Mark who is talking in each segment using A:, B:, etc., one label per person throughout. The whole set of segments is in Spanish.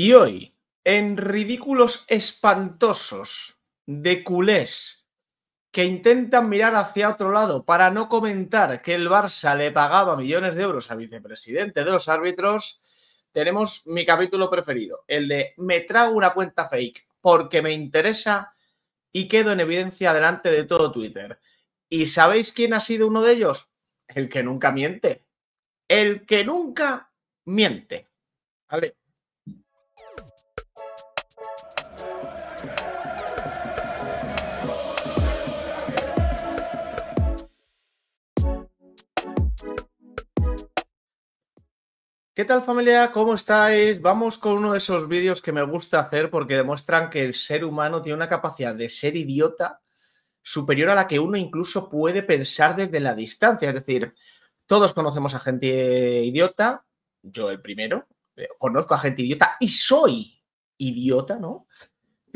A: Y hoy, en ridículos espantosos de culés que intentan mirar hacia otro lado para no comentar que el Barça le pagaba millones de euros al vicepresidente de los árbitros, tenemos mi capítulo preferido, el de me trago una cuenta fake porque me interesa y quedo en evidencia delante de todo Twitter. ¿Y sabéis quién ha sido uno de ellos? El que nunca miente. El que nunca miente. ver ¿Qué tal familia? ¿Cómo estáis? Vamos con uno de esos vídeos que me gusta hacer porque demuestran que el ser humano tiene una capacidad de ser idiota superior a la que uno incluso puede pensar desde la distancia. Es decir, todos conocemos a gente idiota, yo el primero, eh, conozco a gente idiota y soy idiota, ¿no?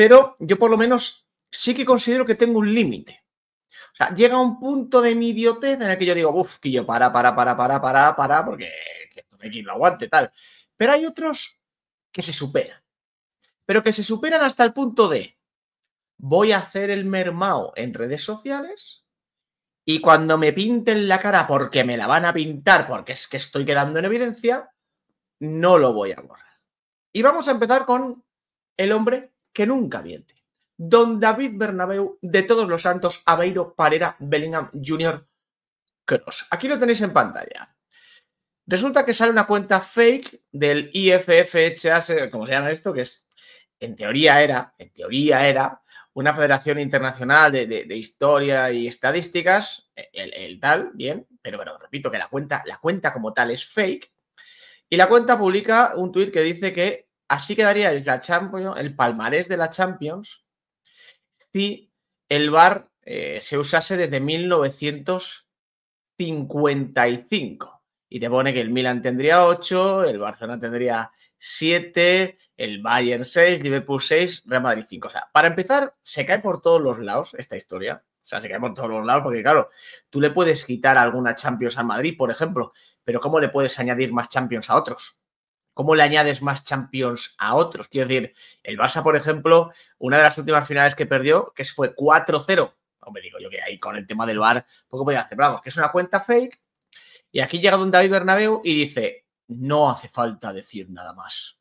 A: pero yo por lo menos sí que considero que tengo un límite. O sea, llega un punto de mi idiotez en el que yo digo, uff, que yo para, para, para, para, para, para, porque esto me lo aguante, tal. Pero hay otros que se superan. Pero que se superan hasta el punto de voy a hacer el mermao en redes sociales y cuando me pinten la cara porque me la van a pintar porque es que estoy quedando en evidencia, no lo voy a borrar. Y vamos a empezar con el hombre que nunca miente. Don David Bernabeu, de todos los santos, Aveiro, Parera, Bellingham Jr., Cross. Aquí lo tenéis en pantalla. Resulta que sale una cuenta fake del IFFHS, como se llama esto, que es, en teoría era, en teoría era, una federación internacional de, historia y estadísticas, el, tal, bien, pero bueno, repito que la cuenta, la cuenta como tal es fake, y la cuenta publica un tuit que dice que Así quedaría el, el palmarés de la Champions si el VAR eh, se usase desde 1955. Y te pone que el Milan tendría 8, el Barcelona tendría 7, el Bayern 6, Liverpool 6, Real Madrid 5. O sea, para empezar, se cae por todos los lados esta historia. O sea, se cae por todos los lados porque, claro, tú le puedes quitar alguna Champions al Madrid, por ejemplo, pero ¿cómo le puedes añadir más Champions a otros? ¿Cómo le añades más Champions a otros? Quiero decir, el Barça, por ejemplo, una de las últimas finales que perdió, que fue 4-0. me digo yo que ahí con el tema del Bar, poco podía hacer. Vamos, que es una cuenta fake. Y aquí llega Don David Bernabeu y dice, no hace falta decir nada más.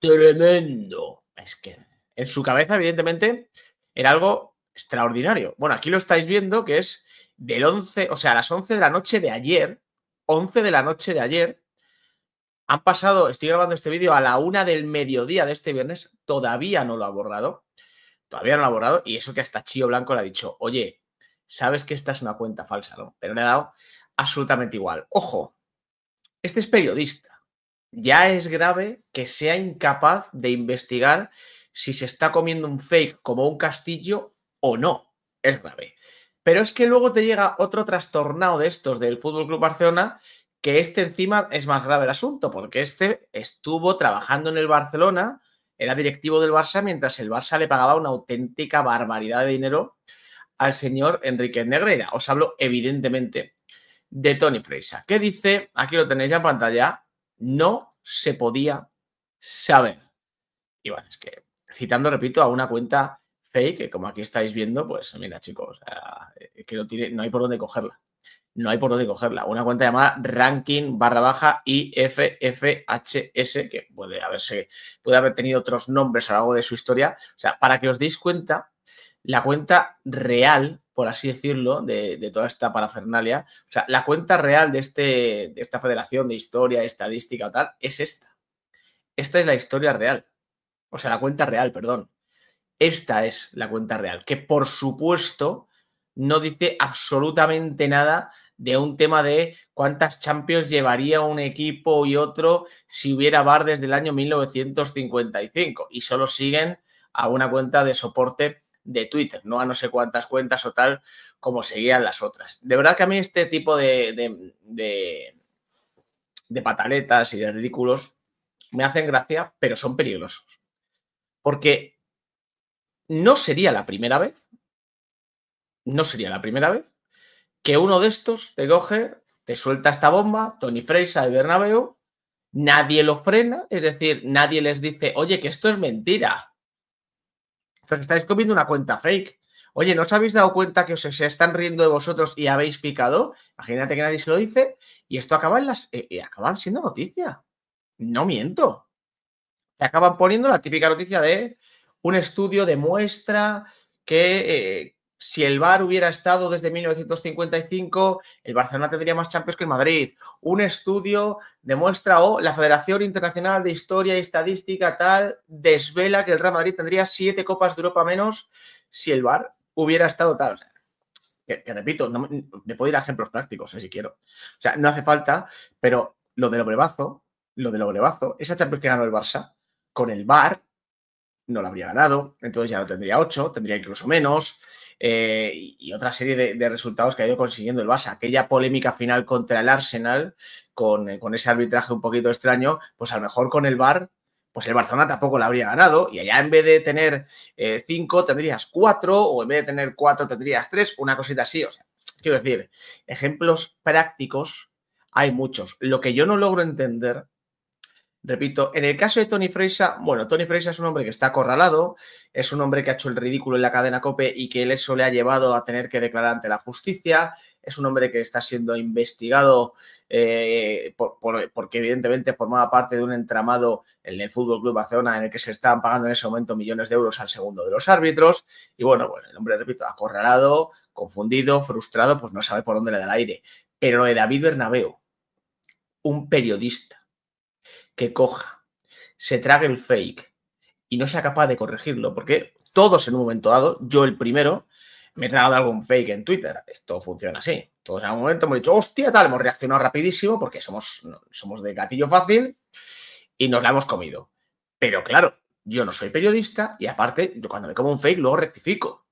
A: Tremendo. Es que en su cabeza, evidentemente, era algo extraordinario. Bueno, aquí lo estáis viendo, que es del 11, o sea, a las 11 de la noche de ayer, 11 de la noche de ayer, han pasado, estoy grabando este vídeo a la una del mediodía de este viernes, todavía no lo ha borrado. Todavía no lo ha borrado. Y eso que hasta Chío Blanco le ha dicho, oye, sabes que esta es una cuenta falsa, ¿no? Pero le ha dado absolutamente igual. Ojo, este es periodista. Ya es grave que sea incapaz de investigar si se está comiendo un fake como un castillo o no. Es grave. Pero es que luego te llega otro trastornado de estos del Fútbol Club Barcelona que este encima es más grave el asunto, porque este estuvo trabajando en el Barcelona, era directivo del Barça, mientras el Barça le pagaba una auténtica barbaridad de dinero al señor Enrique Negreira. Os hablo evidentemente de Tony Freisa, que dice, aquí lo tenéis ya en pantalla, no se podía saber. Y bueno, es que citando, repito, a una cuenta fake, que como aquí estáis viendo, pues mira chicos, que no, tiene, no hay por dónde cogerla no hay por dónde cogerla. Una cuenta llamada ranking barra baja IFFHS, que puede, haberse, puede haber tenido otros nombres a lo largo de su historia. O sea, para que os deis cuenta, la cuenta real, por así decirlo, de, toda esta parafernalia, o sea, la cuenta real de, este, esta federación de historia, estadística o tal, es esta. Esta es la historia real. O sea, la cuenta real, perdón. Esta es la cuenta real, que por supuesto no dice absolutamente nada de un tema de cuántas Champions llevaría un equipo y otro si hubiera VAR desde el año 1955. Y solo siguen a una cuenta de soporte de Twitter, no a no sé cuántas cuentas o tal como seguían las otras. De verdad que a mí este tipo de, de, de, de pataletas y de ridículos me hacen gracia, pero son peligrosos. Porque no sería la primera vez no sería la primera vez que uno de estos te coge, te suelta esta bomba, Tony Freisa de Bernabeu, nadie lo frena, es decir, nadie les dice, oye, que esto es mentira. Os estáis comiendo una cuenta fake. Oye, ¿no os habéis dado cuenta que os se están riendo de vosotros y habéis picado? Imagínate que nadie se lo dice y esto acaba, en las, eh, eh, siendo noticia. No miento. Te acaban poniendo la típica noticia de un estudio muestra que eh, si el VAR hubiera estado desde 1955, el Barcelona tendría más Champions que el Madrid. Un estudio demuestra, o oh, la Federación Internacional de Historia y Estadística tal desvela que el Real Madrid tendría siete Copas de Europa menos si el VAR hubiera estado tal. que, repito, me puedo ir a ejemplos prácticos, así eh, si quiero. O sea, no hace falta, pero lo del obrevazo, lo del obrevazo, esa Champions que ganó el Barça, con el VAR no la habría ganado, entonces ya no tendría ocho, tendría incluso menos eh, y otra serie de, resultados que ha ido consiguiendo el Barça. Aquella polémica final contra el Arsenal, con, eh, ese arbitraje un poquito extraño, pues a lo mejor con el VAR pues el Barcelona tampoco la habría ganado y allá en vez de tener eh, cinco tendrías cuatro o en vez de tener cuatro tendrías tres, una cosita así. O sea, quiero decir, ejemplos prácticos hay muchos. Lo que yo no logro entender Repito, en el caso de Tony Freisa, bueno, Tony Freisa es un hombre que está acorralado, es un hombre que ha hecho el ridículo en la cadena COPE y que eso le ha llevado a tener que declarar ante la justicia, es un hombre que está siendo investigado eh, porque evidentemente formaba parte de un entramado en el Fútbol Club Barcelona en el que se estaban pagando en ese momento millones de euros al segundo de los árbitros y bueno, bueno, el hombre, repito, acorralado, confundido, frustrado, pues no sabe por dónde le da el aire. Pero lo de David Bernabeu, un periodista que coja, se trague el fake y no sea capaz de corregirlo, porque todos en un momento dado, yo el primero, me he tragado algún fake en Twitter. Esto funciona así. Todos en un momento hemos dicho, hostia, tal, hemos reaccionado rapidísimo porque somos, somos de gatillo fácil y nos la hemos comido. Pero claro, yo no soy periodista y aparte, yo cuando me como un fake luego rectifico.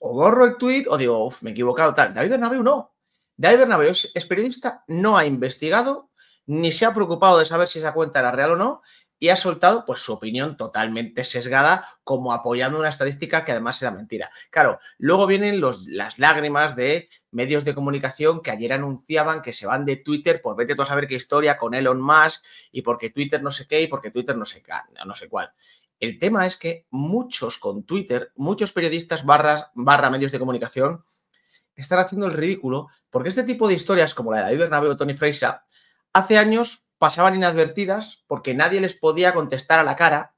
A: O borro el tweet o digo, uff, me he equivocado, tal. David Bernabeu no. David Bernabeu es periodista, no ha investigado ni se ha preocupado de saber si esa cuenta era real o no y ha soltado pues su opinión totalmente sesgada como apoyando una estadística que además era mentira. Claro, luego vienen los, las lágrimas de medios de comunicación que ayer anunciaban que se van de Twitter por vete tú a saber qué historia con Elon Musk y porque Twitter no sé qué y porque Twitter no sé, qué, no sé cuál. El tema es que muchos con Twitter, muchos periodistas barras, barra medios de comunicación están haciendo el ridículo porque este tipo de historias como la de David o Tony Freisa hace años pasaban inadvertidas porque nadie les podía contestar a la cara,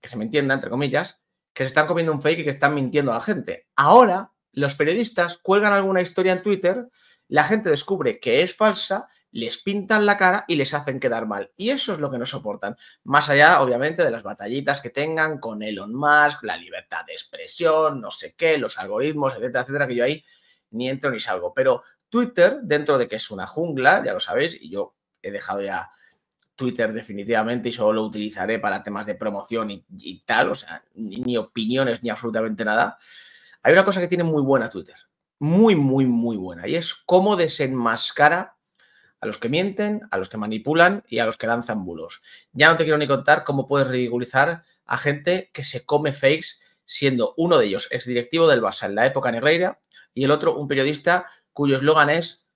A: que se me entienda, entre comillas, que se están comiendo un fake y que están mintiendo a la gente. Ahora, los periodistas cuelgan alguna historia en Twitter, la gente descubre que es falsa, les pintan la cara y les hacen quedar mal. Y eso es lo que no soportan. Más allá, obviamente, de las batallitas que tengan con Elon Musk, la libertad de expresión, no sé qué, los algoritmos, etcétera, etcétera, que yo ahí ni entro ni salgo. Pero Twitter, dentro de que es una jungla, ya lo sabéis, y yo he dejado ya Twitter definitivamente y solo lo utilizaré para temas de promoción y, tal, o sea, ni, opiniones ni absolutamente nada. Hay una cosa que tiene muy buena Twitter, muy, muy, muy buena, y es cómo desenmascara a los que mienten, a los que manipulan y a los que lanzan bulos. Ya no te quiero ni contar cómo puedes ridiculizar a gente que se come fakes, siendo uno de ellos exdirectivo del Basa en la época Negreira y el otro un periodista cuyo eslogan es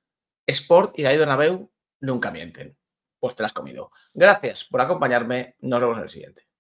A: Sport y David Nabeu nunca mienten. Pues te las has comido. Gracias por acompañarme. Nos vemos en el siguiente.